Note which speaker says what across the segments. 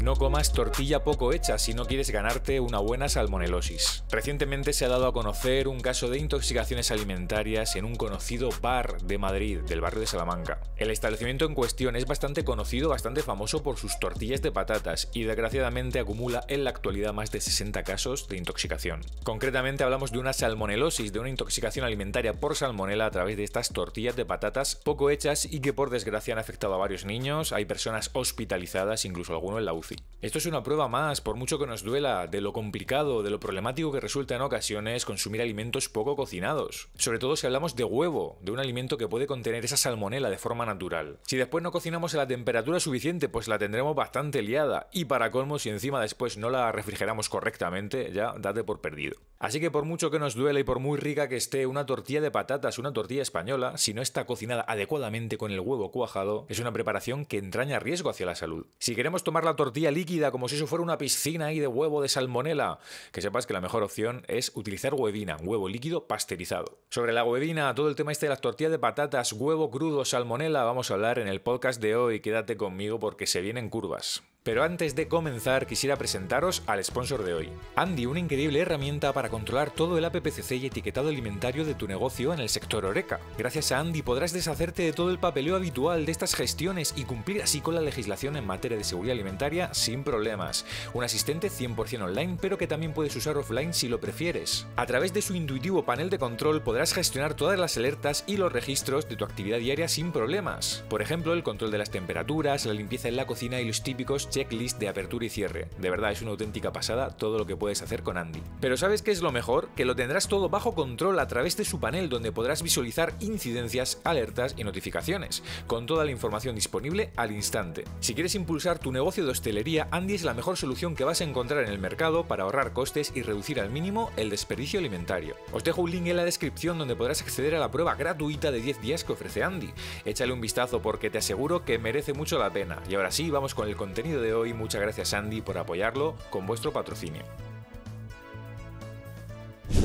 Speaker 1: No comas tortilla poco hecha si no quieres ganarte una buena salmonelosis. Recientemente se ha dado a conocer un caso de intoxicaciones alimentarias en un conocido bar de Madrid, del barrio de Salamanca. El establecimiento en cuestión es bastante conocido, bastante famoso por sus tortillas de patatas y desgraciadamente acumula en la actualidad más de 60 casos de intoxicación. Concretamente hablamos de una salmonelosis, de una intoxicación alimentaria por salmonela a través de estas tortillas de patatas poco hechas y que por desgracia han afectado a varios niños, hay personas hospitalizadas, incluso alguno en la UCI. Esto es una prueba más, por mucho que nos duela, de lo complicado, de lo problemático que resulta en ocasiones consumir alimentos poco cocinados. Sobre todo si hablamos de huevo, de un alimento que puede contener esa salmonela de forma natural. Si después no cocinamos a la temperatura suficiente, pues la tendremos bastante liada. Y para colmo, si encima después no la refrigeramos correctamente, ya date por perdido. Así que por mucho que nos duela y por muy rica que esté una tortilla de patatas, una tortilla española, si no está cocinada adecuadamente con el huevo cuajado, es una preparación que entraña riesgo hacia la salud. Si queremos tomar la tortilla líquida como si eso fuera una piscina ahí de huevo de salmonela, que sepas que la mejor opción es utilizar huevina, huevo líquido pasteurizado. Sobre la huevina, todo el tema este de las tortillas de patatas, huevo crudo, salmonela, vamos a hablar en el podcast de hoy. Quédate conmigo porque se vienen curvas. Pero antes de comenzar quisiera presentaros al sponsor de hoy. Andy, una increíble herramienta para controlar todo el APPCC y etiquetado alimentario de tu negocio en el sector Oreca. Gracias a Andy podrás deshacerte de todo el papeleo habitual de estas gestiones y cumplir así con la legislación en materia de seguridad alimentaria sin problemas. Un asistente 100% online pero que también puedes usar offline si lo prefieres. A través de su intuitivo panel de control podrás gestionar todas las alertas y los registros de tu actividad diaria sin problemas. Por ejemplo, el control de las temperaturas, la limpieza en la cocina y los típicos checklist de apertura y cierre. De verdad, es una auténtica pasada todo lo que puedes hacer con Andy. Pero ¿sabes qué es lo mejor? Que lo tendrás todo bajo control a través de su panel donde podrás visualizar incidencias, alertas y notificaciones, con toda la información disponible al instante. Si quieres impulsar tu negocio de hostelería, Andy es la mejor solución que vas a encontrar en el mercado para ahorrar costes y reducir al mínimo el desperdicio alimentario. Os dejo un link en la descripción donde podrás acceder a la prueba gratuita de 10 días que ofrece Andy. Échale un vistazo porque te aseguro que merece mucho la pena. Y ahora sí, vamos con el contenido de hoy. Muchas gracias Andy por apoyarlo con vuestro patrocinio.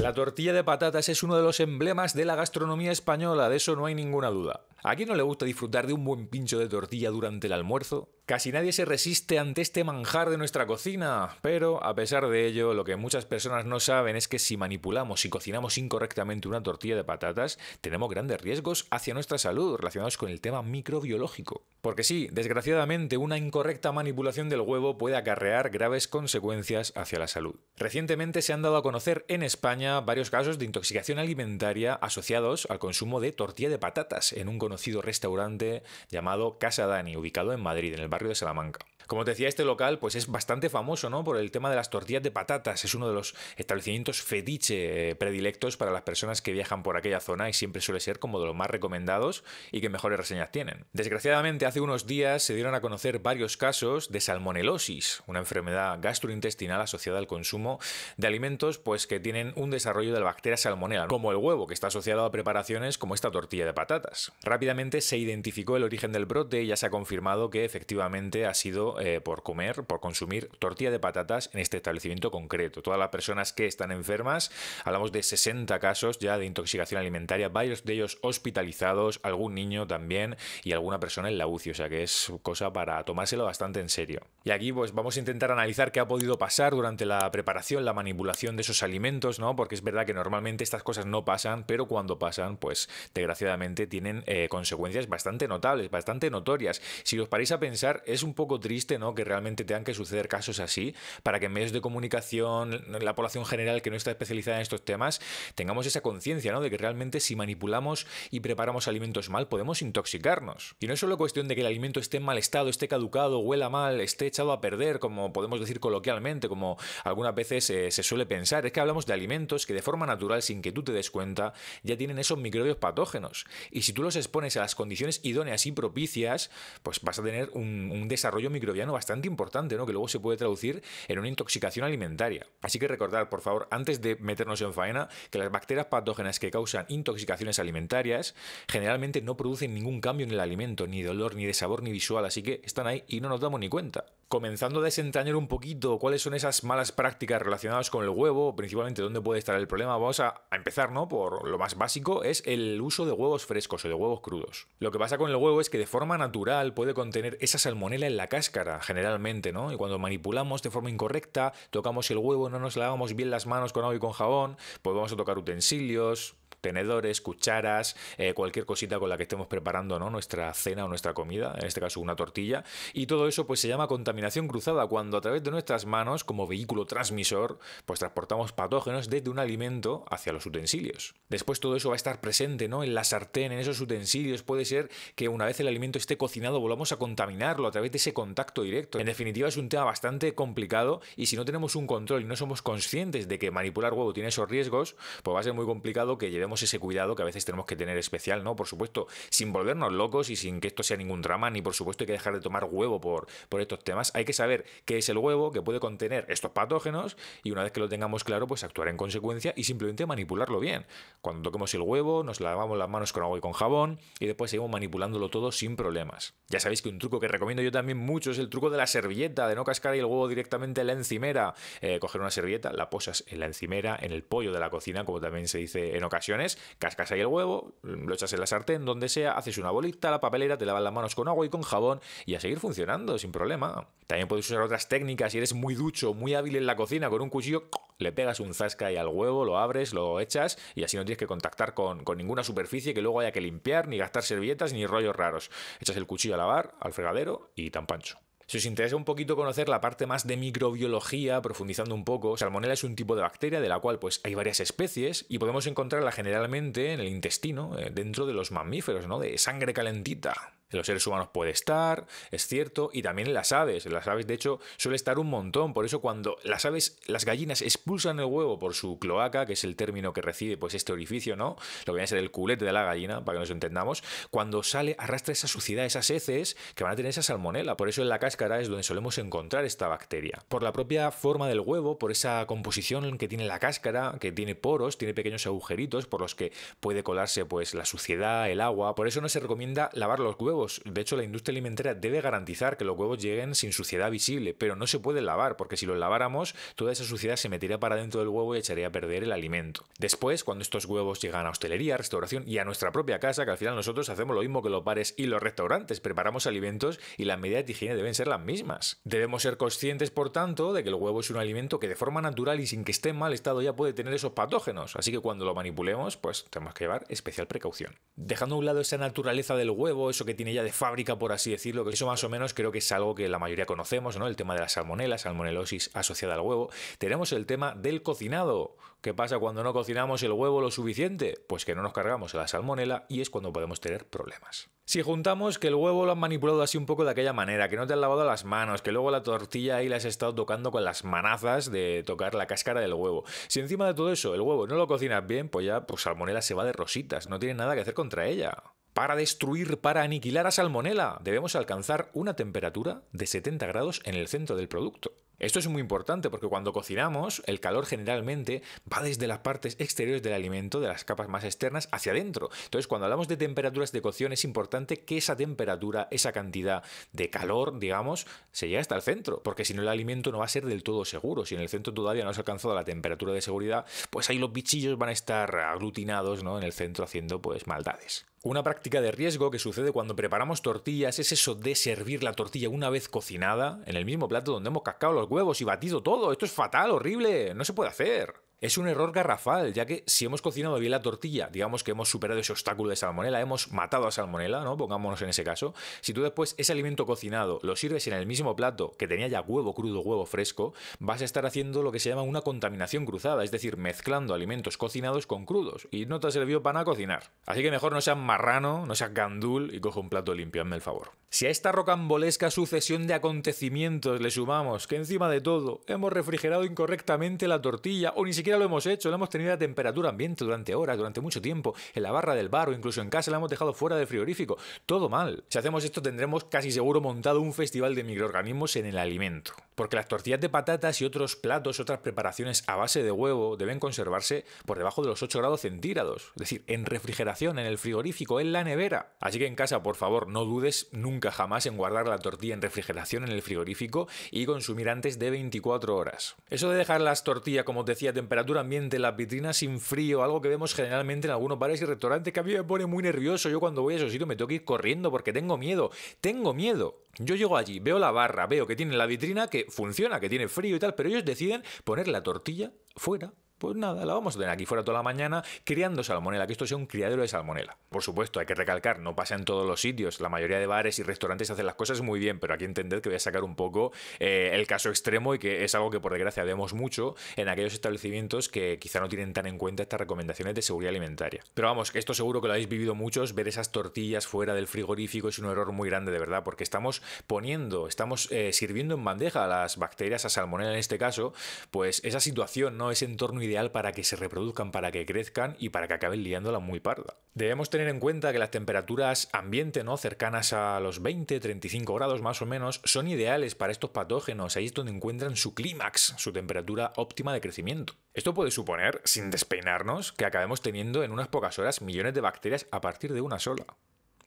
Speaker 1: La tortilla de patatas es uno de los emblemas de la gastronomía española, de eso no hay ninguna duda. ¿A quién no le gusta disfrutar de un buen pincho de tortilla durante el almuerzo? Casi nadie se resiste ante este manjar de nuestra cocina, pero a pesar de ello, lo que muchas personas no saben es que si manipulamos y cocinamos incorrectamente una tortilla de patatas, tenemos grandes riesgos hacia nuestra salud relacionados con el tema microbiológico. Porque sí, desgraciadamente, una incorrecta manipulación del huevo puede acarrear graves consecuencias hacia la salud. Recientemente se han dado a conocer en España varios casos de intoxicación alimentaria asociados al consumo de tortilla de patatas en un conocido restaurante llamado Casa Dani, ubicado en Madrid, en el barrio de Salamanca. Como te decía, este local pues es bastante famoso ¿no? por el tema de las tortillas de patatas. Es uno de los establecimientos fetiche eh, predilectos para las personas que viajan por aquella zona y siempre suele ser como de los más recomendados y que mejores reseñas tienen. Desgraciadamente, hace unos días se dieron a conocer varios casos de salmonelosis, una enfermedad gastrointestinal asociada al consumo de alimentos pues, que tienen un desarrollo de la bacteria salmonella, como el huevo, que está asociado a preparaciones como esta tortilla de patatas. Rápidamente se identificó el origen del brote y ya se ha confirmado que efectivamente ha sido eh, por comer, por consumir tortilla de patatas en este establecimiento concreto. Todas las personas que están enfermas, hablamos de 60 casos ya de intoxicación alimentaria, varios de ellos hospitalizados, algún niño también y alguna persona en la UCI, o sea que es cosa para tomárselo bastante en serio. Y aquí pues vamos a intentar analizar qué ha podido pasar durante la preparación, la manipulación de esos alimentos, ¿no? Porque es verdad que normalmente estas cosas no pasan, pero cuando pasan, pues desgraciadamente tienen eh, consecuencias bastante notables, bastante notorias. Si os paráis a pensar, es un poco triste, ¿no? Que realmente tengan que suceder casos así para que en medios de comunicación, la población general que no está especializada en estos temas, tengamos esa conciencia, ¿no? De que realmente si manipulamos y preparamos alimentos mal, podemos intoxicarnos. Y no es solo cuestión de que el alimento esté en mal estado, esté caducado, huela mal, esté echado a perder, como podemos decir coloquialmente, como algunas veces eh, se suele pensar. Es que hablamos de alimentos que de forma natural, sin que tú te des cuenta, ya tienen esos microbios patógenos. Y si tú los expones a las condiciones idóneas y propicias, pues vas a tener un, desarrollo microbiano bastante importante, Que luego se puede traducir en una intoxicación alimentaria. Así que recordar, por favor, antes de meternos en faena, que las bacterias patógenas que causan intoxicaciones alimentarias generalmente no producen ningún cambio en el alimento, ni de olor, ni de sabor, ni visual, así que están ahí y no nos damos ni cuenta comenzando a desentrañar un poquito cuáles son esas malas prácticas relacionadas con el huevo, principalmente dónde puede estar el problema, vamos a, empezar, ¿no? Por lo más básico, es el uso de huevos frescos o de huevos crudos. Lo que pasa con el huevo es que de forma natural puede contener esa salmonela en la cáscara, generalmente, ¿no? Y cuando manipulamos de forma incorrecta, tocamos el huevo, no nos lavamos bien las manos con agua y con jabón, pues vamos a tocar utensilios, tenedores, cucharas, eh, cualquier cosita con la que estemos preparando ¿no? nuestra cena o nuestra comida, en este caso una tortilla. Y todo eso pues se llama contaminación cruzada, cuando a través de nuestras manos, como vehículo transmisor, pues transportamos patógenos desde un alimento hacia los utensilios. Después todo eso va a estar presente ¿no? en la sartén, en esos utensilios. Puede ser que una vez el alimento esté cocinado volvamos a contaminarlo a través de ese contacto directo. En definitiva es un tema bastante complicado y si no tenemos un control y no somos conscientes de que manipular huevo tiene esos riesgos, pues va a ser muy complicado que llevemos ese cuidado que a veces tenemos que tener especial, ¿no? Por supuesto, sin volvernos locos y sin que esto sea ningún drama, ni por supuesto hay que dejar de tomar huevo por, por estos temas. Hay que saber qué es el huevo, que puede contener estos patógenos y una vez que lo tengamos claro, pues actuar en consecuencia y simplemente manipularlo bien. Cuando toquemos el huevo, nos lavamos las manos con agua y con jabón y después seguimos manipulándolo todo sin problemas. Ya sabéis que un truco que recomiendo yo también mucho es el truco de la servilleta, de no cascar el huevo directamente en la encimera. Eh, coger una servilleta, la posas en la encimera, en el pollo de la cocina, como también se dice en ocasiones cascas ahí el huevo, lo echas en la sartén, donde sea, haces una bolita, la papelera, te lavas las manos con agua y con jabón y a seguir funcionando sin problema. También puedes usar otras técnicas si eres muy ducho, muy hábil en la cocina con un cuchillo, le pegas un zasca ahí al huevo, lo abres, lo echas y así no tienes que contactar con, con ninguna superficie que luego haya que limpiar, ni gastar servilletas, ni rollos raros. Echas el cuchillo a lavar, al fregadero y tan pancho. Si os interesa un poquito conocer la parte más de microbiología, profundizando un poco, Salmonella es un tipo de bacteria de la cual pues hay varias especies y podemos encontrarla generalmente en el intestino, eh, dentro de los mamíferos, ¿no? De sangre calentita los seres humanos puede estar, es cierto, y también en las aves. En las aves, de hecho, suele estar un montón. Por eso, cuando las aves, las gallinas expulsan el huevo por su cloaca, que es el término que recibe pues este orificio, ¿no? Lo que viene a ser el culete de la gallina, para que nos entendamos. Cuando sale, arrastra esa suciedad, esas heces que van a tener esa salmonela. Por eso en la cáscara es donde solemos encontrar esta bacteria. Por la propia forma del huevo, por esa composición que tiene la cáscara, que tiene poros, tiene pequeños agujeritos por los que puede colarse pues la suciedad, el agua. Por eso no se recomienda lavar los huevos de hecho, la industria alimentaria debe garantizar que los huevos lleguen sin suciedad visible, pero no se pueden lavar, porque si los laváramos, toda esa suciedad se metería para dentro del huevo y echaría a perder el alimento. Después, cuando estos huevos llegan a hostelería, restauración y a nuestra propia casa, que al final nosotros hacemos lo mismo que los bares y los restaurantes, preparamos alimentos y las medidas de higiene deben ser las mismas. Debemos ser conscientes, por tanto, de que el huevo es un alimento que de forma natural y sin que esté en mal estado ya puede tener esos patógenos, así que cuando lo manipulemos, pues tenemos que llevar especial precaución. Dejando a un lado esa naturaleza del huevo, eso que tiene de fábrica, por así decirlo, que eso más o menos creo que es algo que la mayoría conocemos, ¿no? El tema de la salmonela, salmonelosis asociada al huevo. Tenemos el tema del cocinado. ¿Qué pasa cuando no cocinamos el huevo lo suficiente? Pues que no nos cargamos la salmonela y es cuando podemos tener problemas. Si juntamos que el huevo lo han manipulado así un poco de aquella manera, que no te han lavado las manos, que luego la tortilla ahí la has estado tocando con las manazas de tocar la cáscara del huevo. Si encima de todo eso el huevo no lo cocinas bien, pues ya pues salmonela se va de rositas, no tiene nada que hacer contra ella. Para destruir, para aniquilar a salmonela, debemos alcanzar una temperatura de 70 grados en el centro del producto. Esto es muy importante porque cuando cocinamos, el calor generalmente va desde las partes exteriores del alimento, de las capas más externas, hacia adentro. Entonces, cuando hablamos de temperaturas de cocción, es importante que esa temperatura, esa cantidad de calor, digamos, se llegue hasta el centro, porque si no el alimento no va a ser del todo seguro. Si en el centro todavía no has alcanzado la temperatura de seguridad, pues ahí los bichillos van a estar aglutinados ¿no? en el centro haciendo pues maldades. Una práctica de riesgo que sucede cuando preparamos tortillas es eso de servir la tortilla una vez cocinada en el mismo plato donde hemos cascado los huevos y batido todo. Esto es fatal, horrible, no se puede hacer. Es un error garrafal, ya que si hemos cocinado bien la tortilla, digamos que hemos superado ese obstáculo de salmonela, hemos matado a salmonela, ¿no? Pongámonos en ese caso. Si tú después ese alimento cocinado lo sirves en el mismo plato que tenía ya huevo crudo, huevo fresco, vas a estar haciendo lo que se llama una contaminación cruzada, es decir, mezclando alimentos cocinados con crudos, y no te ha servido para nada cocinar. Así que mejor no seas marrano, no seas gandul y cojo un plato limpio, hazme el favor. Si a esta rocambolesca sucesión de acontecimientos le sumamos que encima de todo hemos refrigerado incorrectamente la tortilla o ni siquiera lo hemos hecho, lo hemos tenido a temperatura ambiente durante horas, durante mucho tiempo, en la barra del bar o incluso en casa la hemos dejado fuera del frigorífico. Todo mal. Si hacemos esto tendremos casi seguro montado un festival de microorganismos en el alimento. Porque las tortillas de patatas y otros platos, otras preparaciones a base de huevo deben conservarse por debajo de los 8 grados centígrados, es decir, en refrigeración, en el frigorífico, en la nevera. Así que en casa, por favor, no dudes nunca jamás en guardar la tortilla en refrigeración en el frigorífico y consumir antes de 24 horas. Eso de dejar las tortillas, como os decía, temperatura temperatura ambiente, las vitrinas sin frío, algo que vemos generalmente en algunos bares y restaurantes que a mí me pone muy nervioso. Yo cuando voy a esos sitios me tengo que ir corriendo porque tengo miedo. Tengo miedo. Yo llego allí, veo la barra, veo que tienen la vitrina que funciona, que tiene frío y tal, pero ellos deciden poner la tortilla fuera pues nada, la vamos a tener aquí fuera toda la mañana criando salmonela, que esto sea un criadero de salmonela. Por supuesto, hay que recalcar, no pasa en todos los sitios. La mayoría de bares y restaurantes hacen las cosas muy bien, pero aquí entender que voy a sacar un poco eh, el caso extremo y que es algo que por desgracia vemos mucho en aquellos establecimientos que quizá no tienen tan en cuenta estas recomendaciones de seguridad alimentaria. Pero vamos, esto seguro que lo habéis vivido muchos, ver esas tortillas fuera del frigorífico es un error muy grande de verdad, porque estamos poniendo, estamos eh, sirviendo en bandeja a las bacterias, a salmonela en este caso, pues esa situación, ¿no? Ese entorno ideal ideal para que se reproduzcan, para que crezcan y para que acaben liándola muy parda. Debemos tener en cuenta que las temperaturas ambiente, ¿no? cercanas a los 20-35 grados más o menos, son ideales para estos patógenos. Ahí es donde encuentran su clímax, su temperatura óptima de crecimiento. Esto puede suponer, sin despeinarnos, que acabemos teniendo en unas pocas horas millones de bacterias a partir de una sola.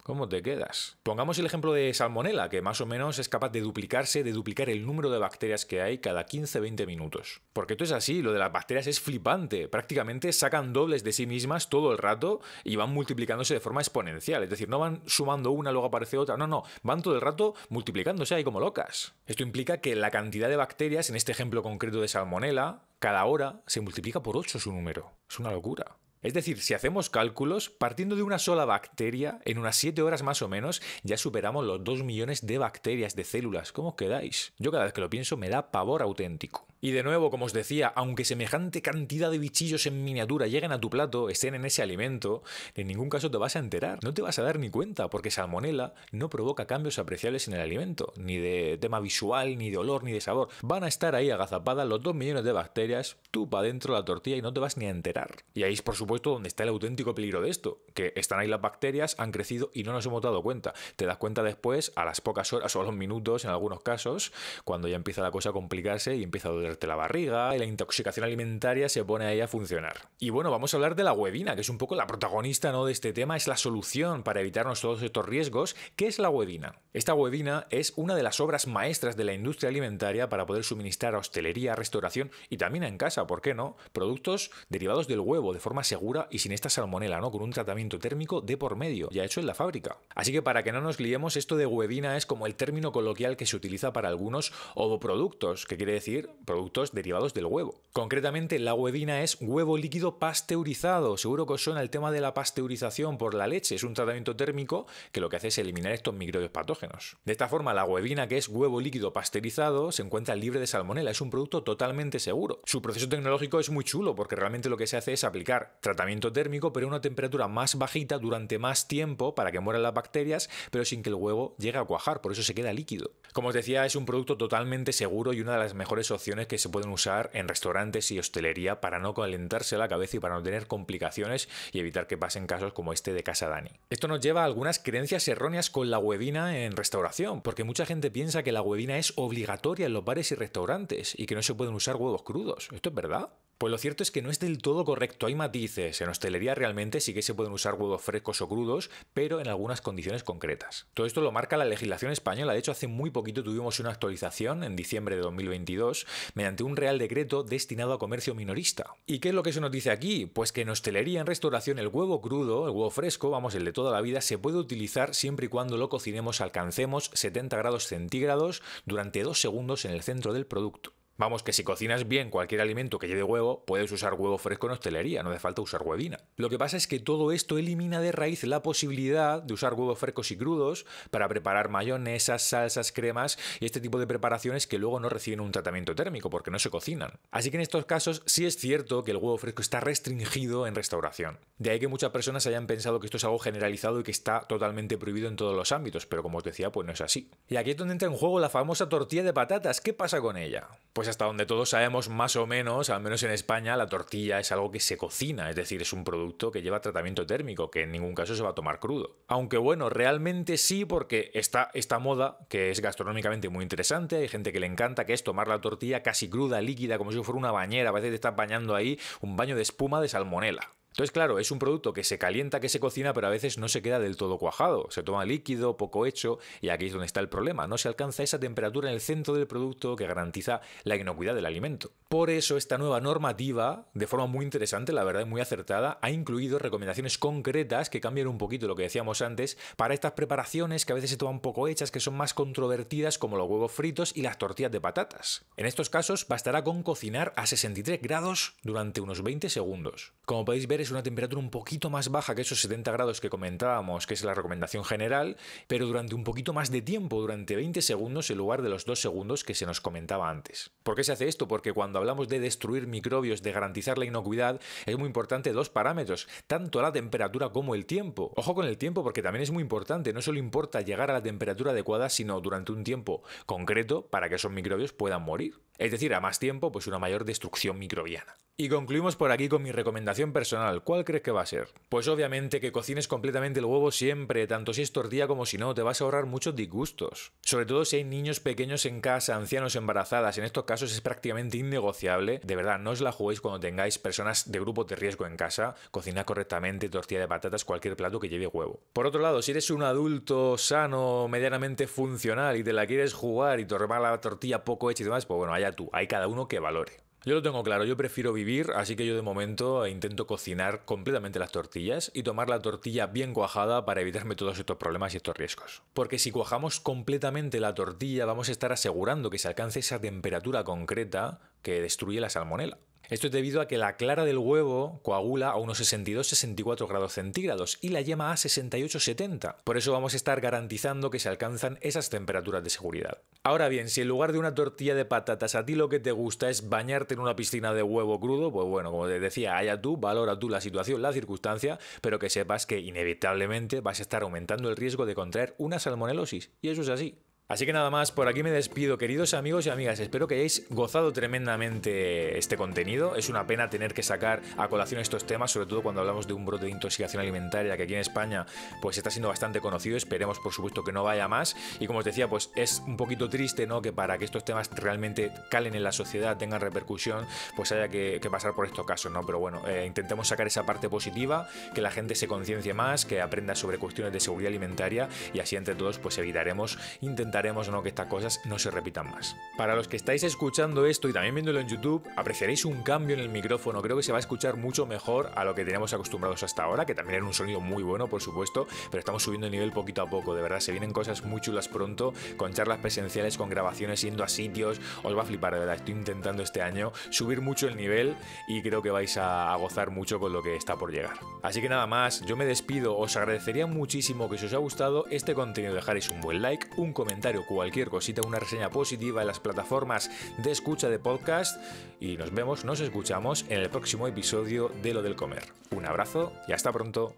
Speaker 1: ¿Cómo te quedas? Pongamos el ejemplo de salmonela, que más o menos es capaz de duplicarse, de duplicar el número de bacterias que hay cada 15-20 minutos. Porque esto es así, lo de las bacterias es flipante. Prácticamente sacan dobles de sí mismas todo el rato y van multiplicándose de forma exponencial. Es decir, no van sumando una, luego aparece otra. No, no, van todo el rato multiplicándose ahí como locas. Esto implica que la cantidad de bacterias, en este ejemplo concreto de salmonela, cada hora se multiplica por 8 su número. Es una locura. Es decir, si hacemos cálculos, partiendo de una sola bacteria, en unas 7 horas más o menos, ya superamos los 2 millones de bacterias, de células. ¿Cómo os quedáis? Yo cada vez que lo pienso me da pavor auténtico. Y de nuevo, como os decía, aunque semejante cantidad de bichillos en miniatura lleguen a tu plato, estén en ese alimento, en ningún caso te vas a enterar, no te vas a dar ni cuenta, porque salmonela no provoca cambios apreciables en el alimento, ni de tema visual, ni de olor, ni de sabor. Van a estar ahí agazapadas los 2 millones de bacterias, tú para dentro la tortilla y no te vas ni a enterar. Y ahí, por supuesto, supuesto, donde está el auténtico peligro de esto, que están ahí las bacterias, han crecido y no nos hemos dado cuenta. Te das cuenta después, a las pocas horas o a los minutos, en algunos casos, cuando ya empieza la cosa a complicarse y empieza a dolerte la barriga y la intoxicación alimentaria se pone ahí a funcionar. Y bueno, vamos a hablar de la huevina, que es un poco la protagonista ¿no? de este tema, es la solución para evitarnos todos estos riesgos. ¿Qué es la huevina? Esta huevina es una de las obras maestras de la industria alimentaria para poder suministrar a hostelería, restauración y también en casa, ¿por qué no? Productos derivados del huevo de forma segura y sin esta salmonela, ¿no? Con un tratamiento térmico de por medio, ya hecho en la fábrica. Así que para que no nos liemos, esto de huevina es como el término coloquial que se utiliza para algunos ovoproductos, que quiere decir productos derivados del huevo. Concretamente, la huevina es huevo líquido pasteurizado. Seguro que os suena el tema de la pasteurización por la leche. Es un tratamiento térmico que lo que hace es eliminar estos microbios patógenos. De esta forma, la huevina, que es huevo líquido pasteurizado, se encuentra libre de salmonela. Es un producto totalmente seguro. Su proceso tecnológico es muy chulo porque realmente lo que se hace es aplicar tratamiento térmico, pero a una temperatura más bajita durante más tiempo para que mueran las bacterias, pero sin que el huevo llegue a cuajar, por eso se queda líquido. Como os decía, es un producto totalmente seguro y una de las mejores opciones que se pueden usar en restaurantes y hostelería para no calentarse la cabeza y para no tener complicaciones y evitar que pasen casos como este de Casa Dani. Esto nos lleva a algunas creencias erróneas con la huevina en restauración, porque mucha gente piensa que la huevina es obligatoria en los bares y restaurantes y que no se pueden usar huevos crudos. ¿Esto es verdad? Pues lo cierto es que no es del todo correcto, hay matices. En hostelería realmente sí que se pueden usar huevos frescos o crudos, pero en algunas condiciones concretas. Todo esto lo marca la legislación española, de hecho hace muy poquito tuvimos una actualización, en diciembre de 2022, mediante un real decreto destinado a comercio minorista. ¿Y qué es lo que se nos dice aquí? Pues que en hostelería, en restauración, el huevo crudo, el huevo fresco, vamos, el de toda la vida, se puede utilizar siempre y cuando lo cocinemos alcancemos 70 grados centígrados durante dos segundos en el centro del producto. Vamos, que si cocinas bien cualquier alimento que lleve huevo, puedes usar huevo fresco en hostelería, no hace falta usar huevina. Lo que pasa es que todo esto elimina de raíz la posibilidad de usar huevos frescos y crudos para preparar mayonesas, salsas, cremas y este tipo de preparaciones que luego no reciben un tratamiento térmico porque no se cocinan. Así que en estos casos sí es cierto que el huevo fresco está restringido en restauración. De ahí que muchas personas hayan pensado que esto es algo generalizado y que está totalmente prohibido en todos los ámbitos, pero como os decía, pues no es así. Y aquí es donde entra en juego la famosa tortilla de patatas. ¿Qué pasa con ella? Pues pues hasta donde todos sabemos más o menos, al menos en España, la tortilla es algo que se cocina, es decir, es un producto que lleva tratamiento térmico, que en ningún caso se va a tomar crudo. Aunque bueno, realmente sí, porque está esta moda, que es gastronómicamente muy interesante, hay gente que le encanta, que es tomar la tortilla casi cruda, líquida, como si fuera una bañera, a veces te estás bañando ahí un baño de espuma de salmonela. Entonces, claro, es un producto que se calienta, que se cocina, pero a veces no se queda del todo cuajado. Se toma líquido, poco hecho, y aquí es donde está el problema. No se alcanza esa temperatura en el centro del producto que garantiza la inocuidad del alimento. Por eso esta nueva normativa, de forma muy interesante, la verdad, muy acertada, ha incluido recomendaciones concretas que cambian un poquito lo que decíamos antes para estas preparaciones que a veces se toman poco hechas, que son más controvertidas como los huevos fritos y las tortillas de patatas. En estos casos bastará con cocinar a 63 grados durante unos 20 segundos. Como podéis ver es una temperatura un poquito más baja que esos 70 grados que comentábamos, que es la recomendación general, pero durante un poquito más de tiempo, durante 20 segundos en lugar de los 2 segundos que se nos comentaba antes. ¿Por qué se hace esto? Porque cuando hablamos de destruir microbios, de garantizar la inocuidad, es muy importante dos parámetros, tanto la temperatura como el tiempo. Ojo con el tiempo porque también es muy importante, no solo importa llegar a la temperatura adecuada, sino durante un tiempo concreto para que esos microbios puedan morir. Es decir, a más tiempo, pues una mayor destrucción microbiana. Y concluimos por aquí con mi recomendación personal. ¿Cuál crees que va a ser? Pues obviamente que cocines completamente el huevo siempre, tanto si es tortilla como si no, te vas a ahorrar muchos disgustos. Sobre todo si hay niños pequeños en casa, ancianos, embarazadas, en estos casos es prácticamente innegociable. De verdad, no os la juguéis cuando tengáis personas de grupo de riesgo en casa, cocina correctamente tortilla de patatas, cualquier plato que lleve huevo. Por otro lado, si eres un adulto sano, medianamente funcional y te la quieres jugar y tomar la tortilla poco hecha y demás, pues bueno, allá tú, hay cada uno que valore. Yo lo tengo claro, yo prefiero vivir, así que yo de momento intento cocinar completamente las tortillas y tomar la tortilla bien cuajada para evitarme todos estos problemas y estos riesgos. Porque si cuajamos completamente la tortilla vamos a estar asegurando que se alcance esa temperatura concreta que destruye la salmonela. Esto es debido a que la clara del huevo coagula a unos 62-64 grados centígrados y la yema a 68-70. Por eso vamos a estar garantizando que se alcanzan esas temperaturas de seguridad. Ahora bien, si en lugar de una tortilla de patatas a ti lo que te gusta es bañarte en una piscina de huevo crudo, pues bueno, como te decía, allá tú, valora tú la situación, la circunstancia, pero que sepas que inevitablemente vas a estar aumentando el riesgo de contraer una salmonelosis. Y eso es así. Así que nada más, por aquí me despido, queridos amigos y amigas. Espero que hayáis gozado tremendamente este contenido. Es una pena tener que sacar a colación estos temas, sobre todo cuando hablamos de un brote de intoxicación alimentaria que aquí en España pues está siendo bastante conocido. Esperemos, por supuesto, que no vaya más. Y como os decía, pues es un poquito triste, ¿no? Que para que estos temas realmente calen en la sociedad, tengan repercusión, pues haya que, pasar por estos casos, ¿no? Pero bueno, eh, intentemos sacar esa parte positiva, que la gente se conciencie más, que aprenda sobre cuestiones de seguridad alimentaria y así entre todos pues evitaremos intentar o no que estas cosas no se repitan más. Para los que estáis escuchando esto y también viéndolo en YouTube, apreciaréis un cambio en el micrófono. Creo que se va a escuchar mucho mejor a lo que teníamos acostumbrados hasta ahora, que también era un sonido muy bueno, por supuesto, pero estamos subiendo el nivel poquito a poco. De verdad, se vienen cosas muy chulas pronto, con charlas presenciales, con grabaciones yendo a sitios. Os va a flipar, de verdad. Estoy intentando este año subir mucho el nivel y creo que vais a, a gozar mucho con lo que está por llegar. Así que nada más, yo me despido. Os agradecería muchísimo que si os ha gustado este contenido dejaréis un buen like, un comentario o cualquier cosita, una reseña positiva en las plataformas de escucha de podcast y nos vemos, nos escuchamos en el próximo episodio de Lo del Comer. Un abrazo y hasta pronto.